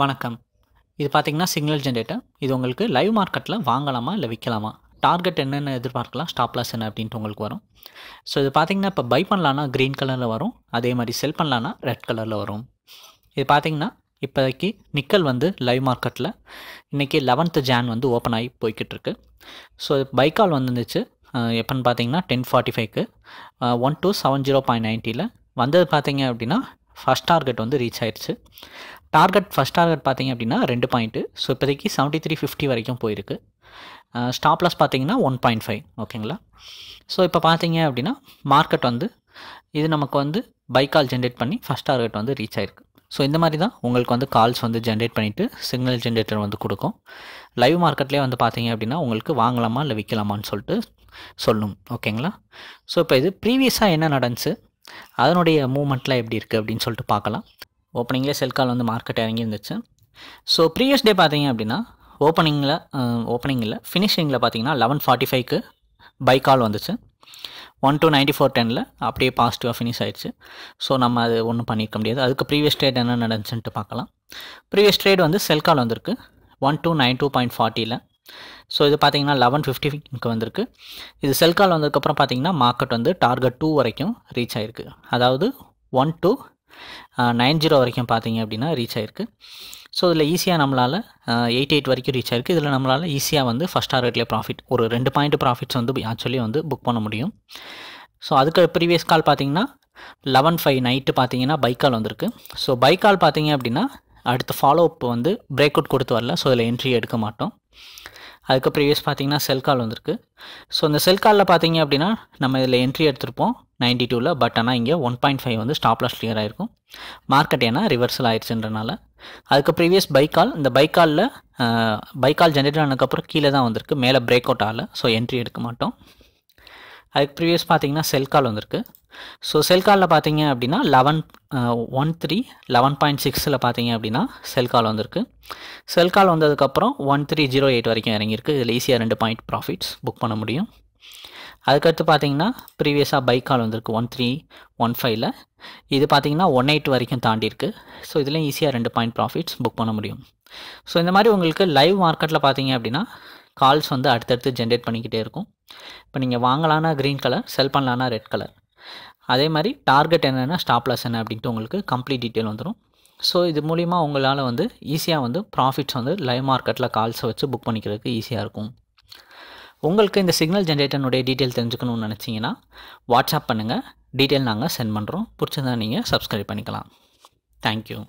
வணக்கம் இது பார்த்திங்கன்னா சிக்னல் ஜென்ரேட்டர் இது உங்களுக்கு லைவ் மார்க்கெட்டில் வாங்கலாமா இல்லை விற்கலாமா டார்கெட் என்னென்ன எதிர்பார்க்கலாம் லாஸ் என்ன அப்படின்ட்டு உங்களுக்கு வரும் ஸோ இது பார்த்திங்கன்னா இப்போ பை பண்ணலான்னா க்ரீன் கலரில் வரும் அதே மாதிரி செல் பண்ணலான்னா ரெட் கலரில் வரும் இது பார்த்திங்கன்னா இப்போதைக்கு நிக்கல் வந்து லைவ் மார்க்கெட்டில் இன்றைக்கி லெவன்த்து ஜான் வந்து ஓப்பன் ஆகி ஸோ இது பை கால் வந்துருந்துச்சு எப்போன்னு பார்த்தீங்கன்னா டென் ஃபார்ட்டி ஃபைவ்க்கு one two seven zero point நைன்ட்டியில் வந்தது பார்த்தீங்க அப்படின்னா ஃபஸ்ட் டார்கெட் வந்து ரீச் ஆயிடுச்சு டார்கெட் ஃபஸ்ட் டார்கெட் பார்த்திங்க அப்படின்னா ரெண்டு பாயிண்ட்டு ஸோ இப்போதைக்கு செவன்ட்டி த்ரீ ஃபிஃப்டி வரைக்கும் போயிருக்கு ஸ்டாப் பார்த்தீங்கன்னா ஒன் பாயிண்ட் ஃபைவ் ஓகேங்களா ஸோ இப்போ பார்த்தீங்க அப்படின்னா மார்க்கெட் வந்து இது நமக்கு வந்து பை கால் ஜென்ரேட் பண்ணி ஃபஸ்ட் டார்கெட் வந்து ரீச் ஆயிருக்கு ஸோ இந்த மாதிரி தான் உங்களுக்கு வந்து கால்ஸ் வந்து ஜென்ரேட் பண்ணிவிட்டு சிக்னல் ஜென்ரேட்டர் வந்து கொடுக்கும் லைவ் மார்க்கெட்லேயே வந்து பார்த்தீங்க அப்படின்னா உங்களுக்கு வாங்கலாமா இல்லை விற்கலாமான்னு சொல்லிட்டு சொல்லும் ஓகேங்களா ஸோ இப்போ இது ப்ரீவியஸாக என்ன நடந்துச்சு அதனுடைய மூமெண்ட்லாம் எப்படி இருக்குது அப்படின்னு சொல்லிட்டு பார்க்கலாம் ஓப்பனிங்கில் செல்கால் வந்து மார்க்கெட் இறங்கி இருந்துச்சு ஸோ ப்ரீவியஸ் டே பார்த்தீங்க அப்படின்னா ஓப்பனிங்கில் ஓப்பனிங்கில் ஃபினிஷிங்கில் பார்த்தீங்கன்னா லெவன் ஃபார்ட்டி ஃபைவ்க்கு பை கால் வந்துச்சு ஒன் டூ நைன்ட்டி ஃபோர் டெனில் அப்படியே பாசிட்டிவாக ஃபினிஷ் ஆயிடுச்சு ஸோ நம்ம அது ஒன்றும் பண்ணியிருக்க முடியாது அதுக்கு ப்ரீவியஸ் ட்ரேட் என்ன நடந்துச்சுன்ட்டு பார்க்கலாம் ப்ரீவியஸ் ட்ரேட் வந்து செல்கால் வந்திருக்கு one two nine two point ஃபார்ட்டியில் ஸோ இது பார்த்தீங்கன்னா லெவன் ஃபிஃப்டிக்கு வந்திருக்கு இது செல் கால் வந்ததுக்கப்புறம் பார்த்தீங்கன்னா மார்க்கெட் வந்து டார்கெட் டூ வரைக்கும் ரீச் ஆயிருக்கு அதாவது ஒன் டூ நைன் ஜீரோ வரைக்கும் பார்த்தீங்க அப்படின்னா ரீச் ஆகிருக்கு ஸோ இதில் ஈஸியாக நம்மளால் எயிட் எயிட் வரைக்கும் ரீச் ஆயிருக்கு இதில் நம்மளால் ஈஸியாக வந்து ஃபஸ்ட் டார்கெட்லேயே ப்ராஃபிட் ஒரு ரெண்டு பாயிண்ட் ப்ராஃபிட்ஸ் வந்து ஆக்சுவலி வந்து புக் பண்ண முடியும் ஸோ அதுக்கு ப்ரீவியஸ் கால் பார்த்தீங்கன்னா லெவன் ஃபைவ் நைட்டு பார்த்தீங்கன்னா பைக்கால் வந்திருக்கு ஸோ பைக் கால் பார்த்தீங்க அப்படின்னா அடுத்த ஃபாலோ அப் வந்து பிரேக் அவுட் கொடுத்து வரல ஸோ இதில் என்ட்ரி எடுக்க மாட்டோம் அதுக்கு ப்ரீவியஸ் பார்த்தீங்கன்னா செல் கால் வந்திருக்கு ஸோ அந்த செல் காலில் பார்த்தீங்க அப்படின்னா நம்ம இதில் என்ட்ரி எடுத்திருப்போம் நைன்டி டூவில் பட் ஆனால் இங்கே ஒன் பாயிண்ட் ஃபைவ் வந்து ஸ்டாப் லாஸ் கிளியர் ஆயிருக்கும் மார்க்கெட் ஏன்னா ரிவர்சல் ஆயிடுச்சுன்றனால அதுக்கு ப்ரீவியஸ் பைக்கால் இந்த பைக்காலில் பைக்கால் ஜென்ரேட் ஆனதுக்கப்புறம் கீழே தான் வந்திருக்கு மேலே பிரேக் அவுட் ஆகலை ஸோ என்ட்ரி எடுக்க மாட்டோம் அதுக்கு ப்ரீவியஸ் பார்த்தீங்கன்னா செல் கால் வந்திருக்கு ஸோ செல் காலில் பார்த்தீங்க அப்படின்னா eleven one three eleven point சிக்ஸில் பார்த்தீங்க அப்படின்னா செல் கால் வந்திருக்கு செல் கால் வந்ததுக்கப்புறம் ஒன் த்ரீ ஜீரோ எயிட் வரைக்கும் இறங்கியிருக்கு இதில் ஈஸியாக ரெண்டு பாயிண்ட் ப்ராஃபிட்ஸ் புக் பண்ண முடியும் அதுக்கடுத்து பார்த்தீங்கன்னா ப்ரீவியஸாக பைக் கால் வந்திருக்கு ஒன் த்ரீ ஒன் ஃபைவ்ல இது பார்த்தீங்கன்னா ஒன் எயிட் வரைக்கும் தாண்டியிருக்கு ஸோ இதுலேயும் ஈஸியாக ரெண்டு பாயிண்ட் ப்ராஃபிட்ஸ் புக் பண்ண முடியும் ஸோ இந்த மாதிரி உங்களுக்கு லைவ் மார்க்கெட்டில் பார்த்தீங்க அப்படின்னா கால்ஸ் வந்து அடுத்தடுத்து ஜென்ரேட் பண்ணிக்கிட்டே இருக்கும் இப்போ நீங்கள் வாங்கலான்னா க்ரீன் கலர் செல் பண்ணலான்னா ரெட் கலர் அதே மாதிரி டார்கெட் என்னென்னா ஸ்டாப்லாஸ் என்ன அப்படின்ட்டு உங்களுக்கு கம்ப்ளீட் டீட்டெயில் வந்துடும் ஸோ இது மூலிமா உங்களால் வந்து ஈஸியாக வந்து ப்ராஃபிட்ஸ் வந்து லைவ் மார்க்கெட்டில் கால்ஸை வச்சு புக் பண்ணிக்கிறதுக்கு ஈஸியாக இருக்கும் உங்களுக்கு இந்த சிக்னல் ஜென்ரேட்டனுடைய டீட்டெயில் தெரிஞ்சுக்கணும்னு நினச்சிங்கன்னா வாட்ஸ்அப் பண்ணுங்கள் டீட்டெயில் நாங்கள் சென்ட் பண்ணுறோம் பிடிச்சிருந்தா நீங்கள் சப்ஸ்கிரைப் பண்ணிக்கலாம் தேங்க்யூ